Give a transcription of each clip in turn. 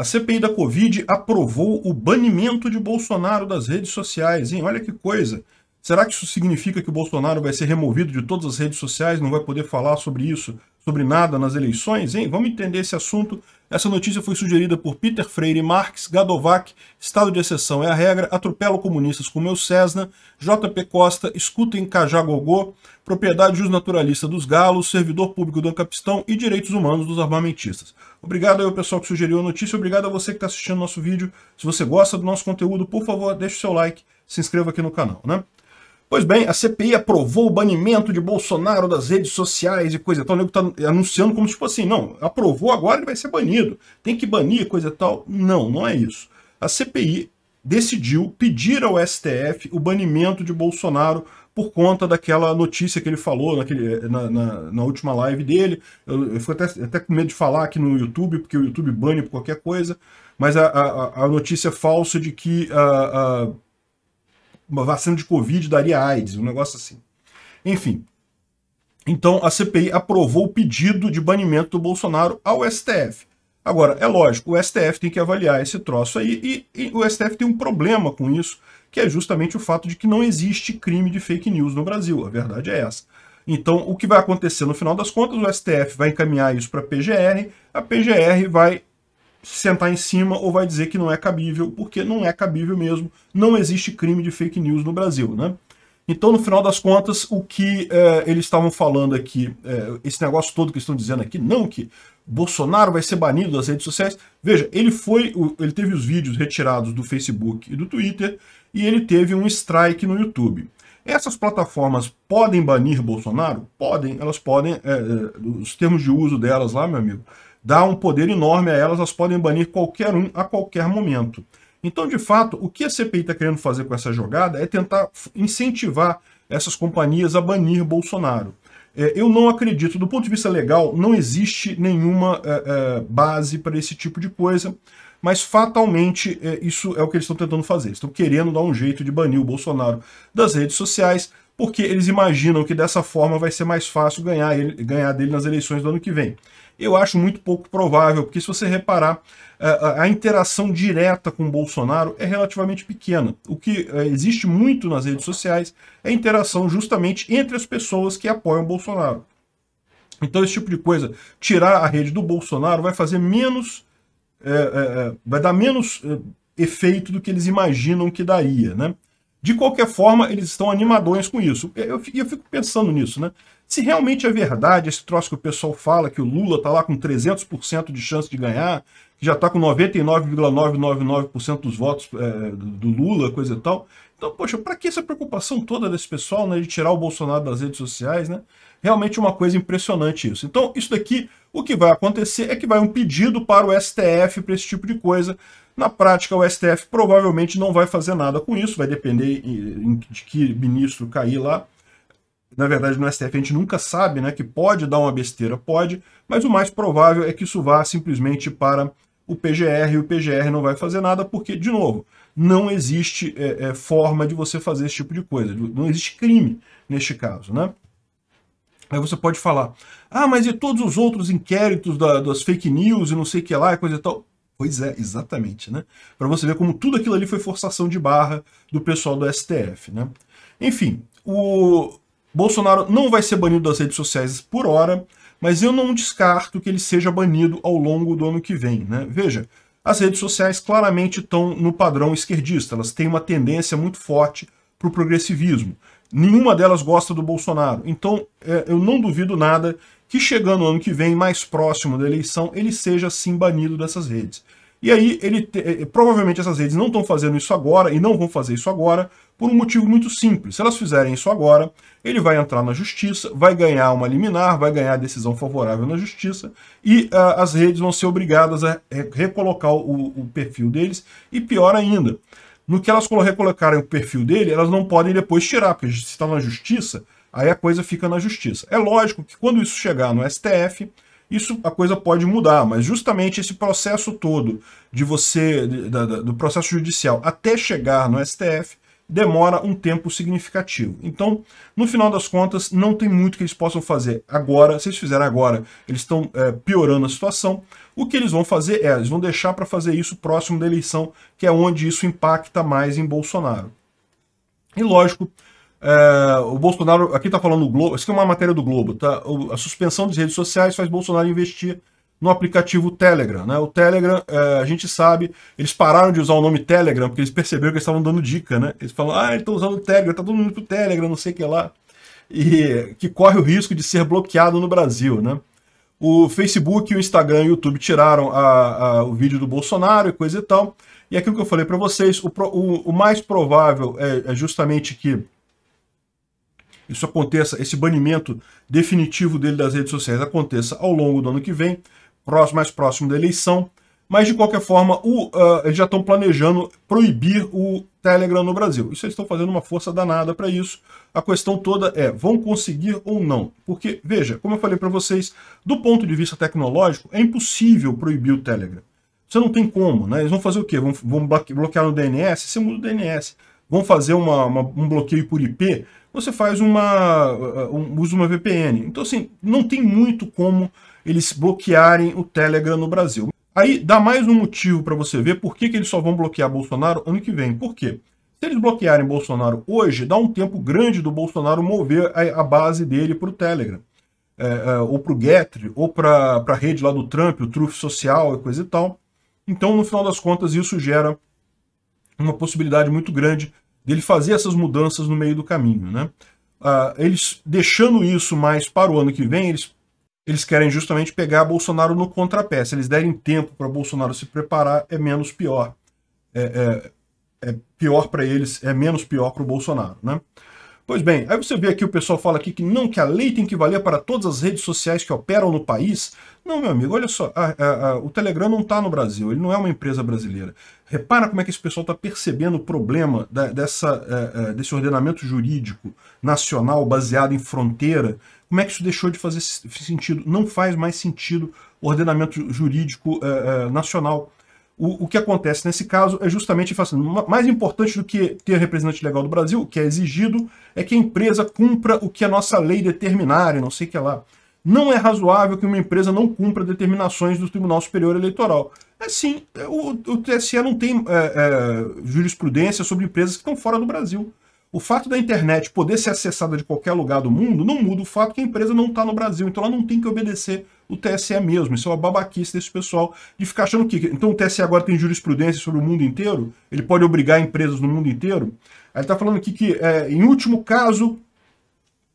A CPI da Covid aprovou o banimento de Bolsonaro das redes sociais, hein? Olha que coisa! Será que isso significa que o Bolsonaro vai ser removido de todas as redes sociais, não vai poder falar sobre isso? sobre nada nas eleições, hein? Vamos entender esse assunto. Essa notícia foi sugerida por Peter Freire Marx, Gadovac, Estado de Exceção é a regra, atropelo comunistas com meu Cessna, JP Costa, escuta em Cajagogô, propriedade justnaturalista dos galos, servidor público do Ancapistão e direitos humanos dos armamentistas. Obrigado ao pessoal que sugeriu a notícia, obrigado a você que está assistindo nosso vídeo. Se você gosta do nosso conteúdo, por favor, deixe o seu like, se inscreva aqui no canal, né? Pois bem, a CPI aprovou o banimento de Bolsonaro das redes sociais e coisa e tal. O nego tá anunciando como se fosse assim, não, aprovou agora ele vai ser banido. Tem que banir, coisa e tal. Não, não é isso. A CPI decidiu pedir ao STF o banimento de Bolsonaro por conta daquela notícia que ele falou naquele, na, na, na última live dele. Eu, eu até, até com medo de falar aqui no YouTube, porque o YouTube bane por qualquer coisa, mas a, a, a notícia falsa de que a, a uma vacina de Covid daria AIDS, um negócio assim. Enfim. Então a CPI aprovou o pedido de banimento do Bolsonaro ao STF. Agora, é lógico, o STF tem que avaliar esse troço aí e, e o STF tem um problema com isso, que é justamente o fato de que não existe crime de fake news no Brasil. A verdade é essa. Então, o que vai acontecer no final das contas, o STF vai encaminhar isso para a PGR, a PGR vai sentar em cima ou vai dizer que não é cabível, porque não é cabível mesmo, não existe crime de fake news no Brasil, né? Então, no final das contas, o que é, eles estavam falando aqui, é, esse negócio todo que estão dizendo aqui, não que Bolsonaro vai ser banido das redes sociais. Veja, ele foi, ele teve os vídeos retirados do Facebook e do Twitter e ele teve um strike no YouTube. Essas plataformas podem banir Bolsonaro? Podem, elas podem, eh, os termos de uso delas lá, meu amigo, dá um poder enorme a elas, elas podem banir qualquer um a qualquer momento. Então, de fato, o que a CPI está querendo fazer com essa jogada é tentar incentivar essas companhias a banir Bolsonaro. É, eu não acredito, do ponto de vista legal, não existe nenhuma é, é, base para esse tipo de coisa, mas fatalmente é, isso é o que eles estão tentando fazer. estão querendo dar um jeito de banir o Bolsonaro das redes sociais, porque eles imaginam que dessa forma vai ser mais fácil ganhar, ele, ganhar dele nas eleições do ano que vem. Eu acho muito pouco provável, porque se você reparar, eh, a, interação direta com Bolsonaro é relativamente pequena. O que eh, existe muito nas redes sociais é interação justamente entre as pessoas que apoiam Bolsonaro. Então, esse tipo de coisa, tirar a rede do Bolsonaro vai fazer menos. É, é, vai dar menos é, efeito do que eles imaginam que daria, né? De qualquer forma, eles estão animadões com isso. Eu, eu fico pensando nisso, né? Se realmente é verdade esse troço que o pessoal fala, que o Lula tá lá com 300% de chance de ganhar, que já tá com 99,999% dos votos é, do Lula, coisa e tal. Então, poxa, para que essa preocupação toda desse pessoal, né, de tirar o Bolsonaro das redes sociais, né? Realmente é uma coisa impressionante isso. Então, isso daqui, o que vai acontecer é que vai um pedido para o STF para esse tipo de coisa. Na prática, o STF provavelmente não vai fazer nada com isso, vai depender de que ministro cair lá na verdade no STF a gente nunca sabe, né, que pode dar uma besteira, pode, mas o mais provável é que isso vá simplesmente para o PGR e o PGR não vai fazer nada porque, de novo, não existe é, é, forma de você fazer esse tipo de coisa, não existe crime neste caso, né? Aí você pode falar, ah, mas e todos os outros inquéritos da, das fake news e não sei o que lá e coisa e tal? Pois é, exatamente, né? Para você ver como tudo aquilo ali foi forçação de barra do pessoal do STF, né? Enfim, o, Bolsonaro não vai ser banido das redes sociais por hora, mas eu não descarto que ele seja banido ao longo do ano que vem. Né? Veja, as redes sociais claramente estão no padrão esquerdista, elas têm uma tendência muito forte para o progressivismo. Nenhuma delas gosta do Bolsonaro. Então, é, eu não duvido nada que chegando o ano que vem, mais próximo da eleição, ele seja sim banido dessas redes. E aí, ele te... Eh, provavelmente essas redes não estão fazendo isso agora e não vão fazer isso agora por um motivo muito simples. Se elas fizerem isso agora, ele vai entrar na justiça, vai ganhar uma liminar, vai ganhar decisão favorável na justiça e uh, as redes vão ser obrigadas a recolocar o, o perfil deles. E pior ainda, no que elas recolocarem o perfil dele, elas não podem depois tirar, porque se está na justiça, aí a coisa fica na justiça. É lógico que quando isso chegar no STF, isso a coisa pode mudar, mas justamente esse processo todo de você da, da, do processo judicial até chegar no STF demora um tempo significativo. Então, no final das contas, não tem muito que eles possam fazer agora. Se eles fizerem agora, eles estão é, piorando a situação. O que eles vão fazer é, eles vão deixar para fazer isso próximo da eleição, que é onde isso impacta mais em Bolsonaro. E lógico, é, o Bolsonaro, aqui está falando o Globo, isso aqui é uma matéria do Globo, tá? O, a suspensão das redes sociais faz Bolsonaro investir no aplicativo Telegram, né? O Telegram, é, a gente sabe, eles pararam de usar o nome Telegram porque eles perceberam que eles estavam dando dica, né? Eles falam, ah, estão usando o Telegram, tá todo mundo pro Telegram, não sei o que lá. E que corre o risco de ser bloqueado no Brasil, né? O Facebook, o Instagram e o YouTube tiraram a, a, o vídeo do Bolsonaro e coisa e tal. E aquilo que eu falei para vocês, o, o, o mais provável é, é justamente que isso aconteça, esse banimento definitivo dele das redes sociais aconteça ao longo do ano que vem, próximo, mais próximo da eleição. Mas, de qualquer forma, o, uh, eles já estão planejando proibir o Telegram no Brasil. Isso eles estão fazendo uma força danada para isso. A questão toda é, vão conseguir ou não? Porque, veja, como eu falei para vocês, do ponto de vista tecnológico, é impossível proibir o Telegram. Você não tem como, né? Eles vão fazer o quê? Vão, vão bloquear no DNS? Você muda o DNS. Vão fazer uma, uma, um bloqueio por IP? você faz uma uh, um, usa uma VPN. Então assim, não tem muito como eles bloquearem o Telegram no Brasil. Aí dá mais um motivo para você ver por que, que eles só vão bloquear Bolsonaro ano que vem. Por quê? Se eles bloquearem Bolsonaro hoje, dá um tempo grande do Bolsonaro mover a, a base dele para o Telegram. É, é, ou para o Getry, ou para a rede lá do Trump, o Truth Social e coisa e tal. Então, no final das contas, isso gera uma possibilidade muito grande dele fazer essas mudanças no meio do caminho. Né? Ah, eles deixando isso mais para o ano que vem, eles, eles querem justamente pegar Bolsonaro no contrapé. Se eles derem tempo para Bolsonaro se preparar, é menos pior. É, é, é pior para eles, é menos pior para o Bolsonaro. Né? Pois bem, aí você vê aqui o pessoal fala aqui que não, que a lei tem que valer para todas as redes sociais que operam no país. Não, meu amigo, olha só, a, a, a, o Telegram não está no Brasil, ele não é uma empresa brasileira. Repara como é que esse pessoal está percebendo o problema da, dessa, é, é, desse ordenamento jurídico nacional baseado em fronteira. Como é que isso deixou de fazer sentido? Não faz mais sentido o ordenamento jurídico é, nacional. O, o que acontece nesse caso é justamente assim, mais importante do que ter representante legal do Brasil, o que é exigido é que a empresa cumpra o que a nossa lei determinar, e não sei o que lá. Não é razoável que uma empresa não cumpra determinações do Tribunal Superior Eleitoral. Assim, o, o TSE não tem é, é, jurisprudência sobre empresas que estão fora do Brasil. O fato da internet poder ser acessada de qualquer lugar do mundo não muda o fato que a empresa não está no Brasil, então ela não tem que obedecer o TSE mesmo. Isso é uma babaquice desse pessoal de ficar achando que. Então o TSE agora tem jurisprudência sobre o mundo inteiro, ele pode obrigar empresas no mundo inteiro. Aí está falando aqui que, é, em último caso,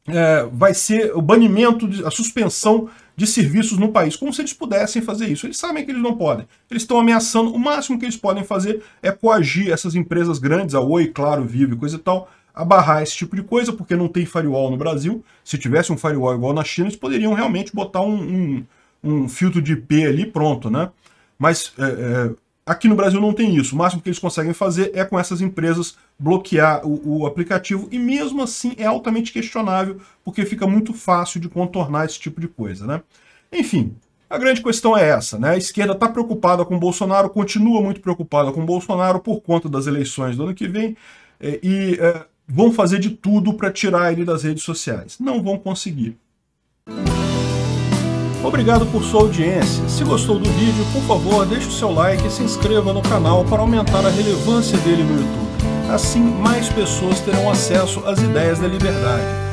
é, vai ser o banimento, de, a suspensão de serviços no país, como se eles pudessem fazer isso. Eles sabem que eles não podem. Eles estão ameaçando, o máximo que eles podem fazer é coagir essas empresas grandes, a Oi, Claro, Vivo coisa e tal, a barrar esse tipo de coisa, porque não tem firewall no Brasil. Se tivesse um firewall igual na China, eles poderiam realmente botar um, um, um filtro de IP ali pronto, né? Mas é, é, aqui no Brasil não tem isso. O máximo que eles conseguem fazer é com essas empresas bloquear o, o aplicativo e mesmo assim é altamente questionável, porque fica muito fácil de contornar esse tipo de coisa, né? Enfim, a grande questão é essa, né? A esquerda está preocupada com Bolsonaro, continua muito preocupada com Bolsonaro por conta das eleições do ano que vem, é, e, e é, vão fazer de tudo para tirar ele das redes sociais. Não vão conseguir. Obrigado por sua audiência. Se gostou do vídeo, por favor, deixe o seu like e se inscreva no canal para aumentar a relevância dele no YouTube. Assim, mais pessoas terão acesso às ideias da liberdade